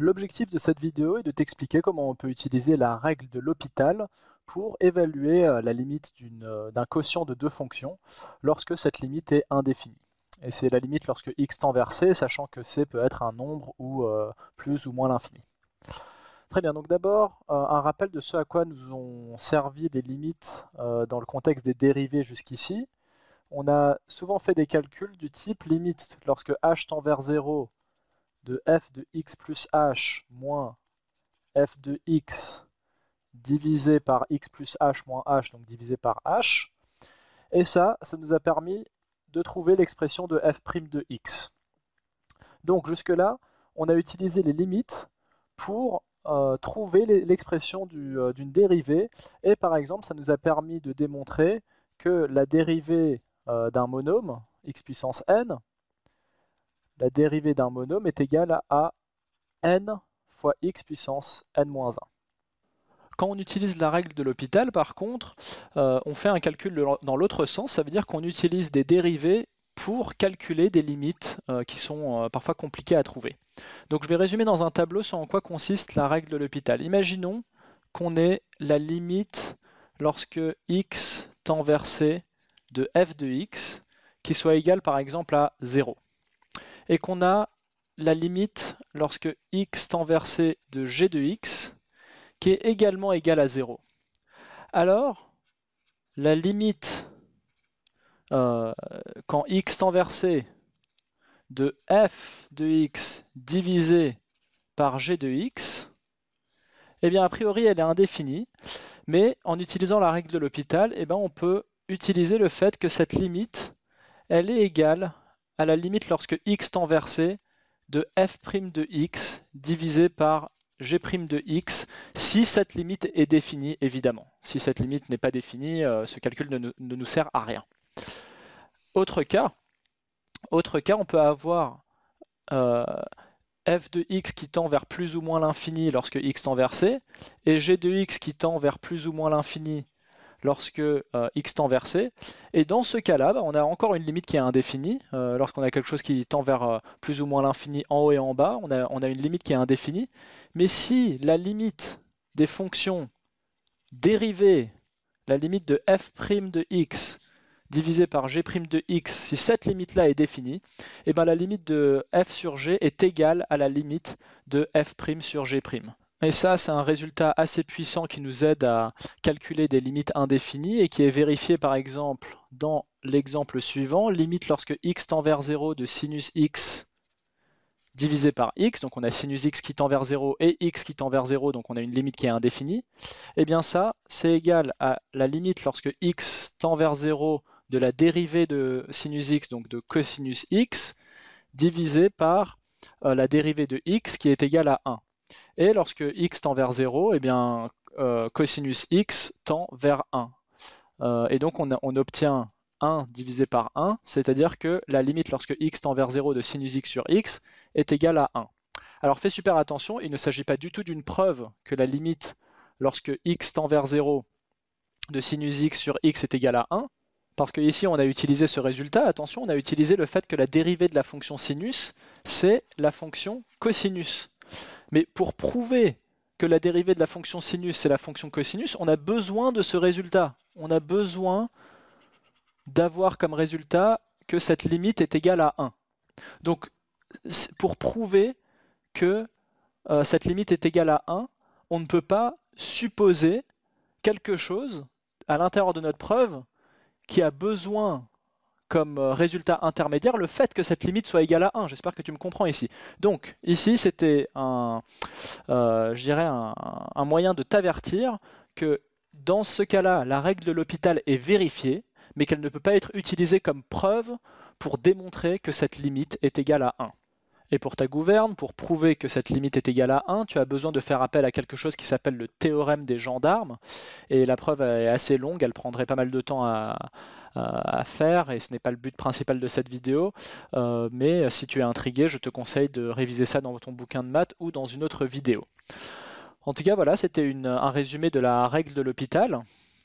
L'objectif de cette vidéo est de t'expliquer comment on peut utiliser la règle de l'hôpital pour évaluer euh, la limite euh, d'un quotient de deux fonctions lorsque cette limite est indéfinie. Et c'est la limite lorsque x tend vers c, sachant que c peut être un nombre ou euh, plus ou moins l'infini. Très bien, donc d'abord, un rappel de ce à quoi nous ont servi les limites dans le contexte des dérivés jusqu'ici. On a souvent fait des calculs du type limite lorsque h tend vers 0, de f de x plus h moins f de x divisé par x plus h moins h, donc divisé par h. Et ça, ça nous a permis de trouver l'expression de f' prime de x. Donc jusque-là, on a utilisé les limites pour euh, trouver l'expression euh, d'une dérivée. Et par exemple, ça nous a permis de démontrer que la dérivée euh, d'un monome x puissance n, la dérivée d'un monôme est égale à n fois x puissance n-1. Quand on utilise la règle de l'hôpital, par contre, euh, on fait un calcul dans l'autre sens, ça veut dire qu'on utilise des dérivées pour calculer des limites euh, qui sont euh, parfois compliquées à trouver. Donc je vais résumer dans un tableau ce en quoi consiste la règle de l'hôpital. Imaginons qu'on ait la limite lorsque x tend vers c de f de x qui soit égale par exemple à 0 et qu'on a la limite lorsque x tend vers de g de x, qui est également égale à 0. Alors, la limite euh, quand x tend vers de f de x divisé par g de x, eh bien, a priori, elle est indéfinie. Mais en utilisant la règle de l'hôpital, eh ben, on peut utiliser le fait que cette limite, elle est égale à la limite lorsque x tend vers c de f' de x divisé par g' de x si cette limite est définie, évidemment. Si cette limite n'est pas définie, euh, ce calcul ne, nous sert à rien. Autre cas, autre cas on peut avoir euh, f de x qui tend vers plus ou moins l'infini lorsque x tend vers c, et g de x qui tend vers plus ou moins l'infini lorsque euh, x tend vers c. Et dans ce cas-là, bah, on a encore une limite qui est indéfinie. Euh, lorsqu'on a quelque chose qui tend vers euh, plus ou moins l'infini en haut et en bas, on a, une limite qui est indéfinie. Mais si la limite des fonctions dérivées, la limite de f' de x divisé par g' de x, si cette limite-là est définie, et eh bien la limite de f sur g est égale à la limite de f' sur g'. Et ça, c'est un résultat assez puissant qui nous aide à calculer des limites indéfinies et qui est vérifié par exemple dans l'exemple suivant, limite lorsque x tend vers 0 de sinus x divisé par x, donc on a sinus x qui tend vers 0 et x qui tend vers 0, donc on a une limite qui est indéfinie, et eh bien ça, c'est égal à la limite lorsque x tend vers 0 de la dérivée de sinus x, donc de cosinus x, divisé par euh, la dérivée de x qui est égale à 1. Et lorsque x tend vers 0, eh bien, euh, cosinus x tend vers 1. Euh, et donc on, on, obtient 1 divisé par 1, c'est-à-dire que la limite lorsque x tend vers 0 de sinus x sur x est égale à 1. Alors fais super attention, il ne s'agit pas du tout d'une preuve que la limite lorsque x tend vers 0 de sinus x sur x est égale à 1, parce que ici on a utilisé ce résultat, attention, on a utilisé le fait que la dérivée de la fonction sinus, c'est la fonction cosinus. Mais pour prouver que la dérivée de la fonction sinus, c'est la fonction cosinus, on a besoin de ce résultat. On a besoin d'avoir comme résultat que cette limite est égale à 1. Donc, pour prouver que euh, cette limite est égale à 1, on ne peut pas supposer quelque chose à l'intérieur de notre preuve qui a besoin comme euh, résultat intermédiaire le fait que cette limite soit égale à 1. J'espère que tu me comprends ici. Donc ici, c'était un, euh, je dirais un, moyen de t'avertir que dans ce cas-là, la règle de l'hôpital est vérifiée, mais qu'elle ne peut pas être utilisée comme preuve pour démontrer que cette limite est égale à 1. Et pour ta gouverne, pour prouver que cette limite est égale à 1, tu as besoin de faire appel à quelque chose qui s'appelle le théorème des gendarmes. Et la preuve est assez longue, elle prendrait pas mal de temps à, euh, à faire et ce n'est pas le but principal de cette vidéo. Euh, mais euh, si tu es intrigué, je te conseille de réviser ça dans ton bouquin de maths ou dans une autre vidéo. En tout cas, voilà, c'était un résumé de la règle de l'hôpital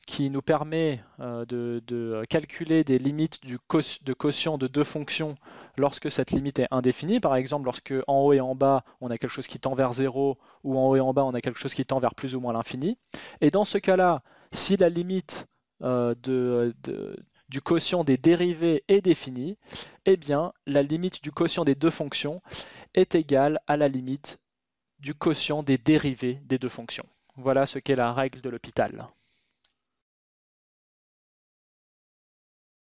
qui nous permet de, calculer des limites du de quotient de deux fonctions lorsque cette limite est indéfinie. Par exemple, lorsque en haut et en bas, on a quelque chose qui tend vers 0, ou en haut et en bas, on a quelque chose qui tend vers plus ou moins l'infini. Et dans ce cas-là, si la limite de, du quotient des dérivés est défini, eh bien la limite du quotient des deux fonctions est égale à la limite du quotient des dérivés des deux fonctions. Voilà ce qu'est la règle de l'hôpital.